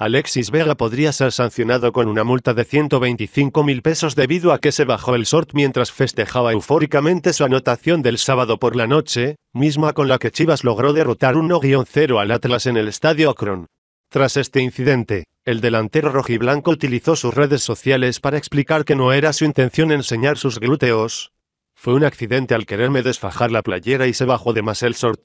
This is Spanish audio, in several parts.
Alexis Vega podría ser sancionado con una multa de 125 mil pesos debido a que se bajó el short mientras festejaba eufóricamente su anotación del sábado por la noche, misma con la que Chivas logró derrotar 1-0 al Atlas en el Estadio Akron. Tras este incidente, el delantero rojiblanco utilizó sus redes sociales para explicar que no era su intención enseñar sus glúteos. Fue un accidente al quererme desfajar la playera y se bajó de más el short.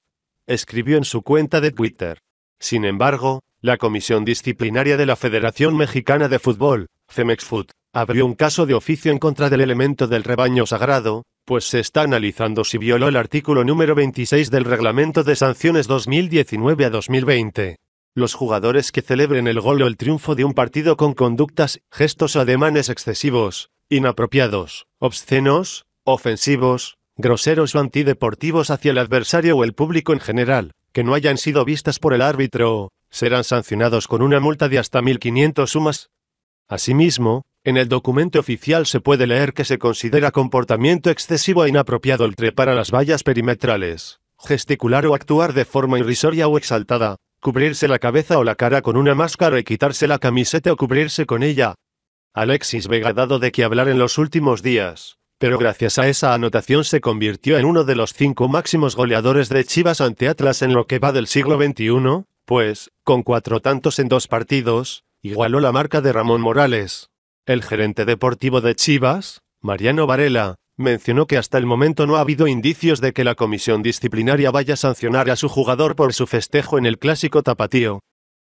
Escribió en su cuenta de Twitter. Sin embargo, la Comisión Disciplinaria de la Federación Mexicana de Fútbol, CEMEXFUT, abrió un caso de oficio en contra del elemento del rebaño sagrado, pues se está analizando si violó el artículo número 26 del Reglamento de Sanciones 2019 a 2020. Los jugadores que celebren el gol o el triunfo de un partido con conductas, gestos o ademanes excesivos, inapropiados, obscenos, ofensivos, groseros o antideportivos hacia el adversario o el público en general, que no hayan sido vistas por el árbitro, serán sancionados con una multa de hasta 1.500 sumas. Asimismo, en el documento oficial se puede leer que se considera comportamiento excesivo e inapropiado el trepar a las vallas perimetrales, gesticular o actuar de forma irrisoria o exaltada, cubrirse la cabeza o la cara con una máscara y quitarse la camiseta o cubrirse con ella. Alexis Vega ha dado de qué hablar en los últimos días, pero gracias a esa anotación se convirtió en uno de los cinco máximos goleadores de Chivas ante Atlas en lo que va del siglo XXI, pues, con cuatro tantos en dos partidos, igualó la marca de Ramón Morales. El gerente deportivo de Chivas, Mariano Varela, mencionó que hasta el momento no ha habido indicios de que la comisión disciplinaria vaya a sancionar a su jugador por su festejo en el clásico tapatío,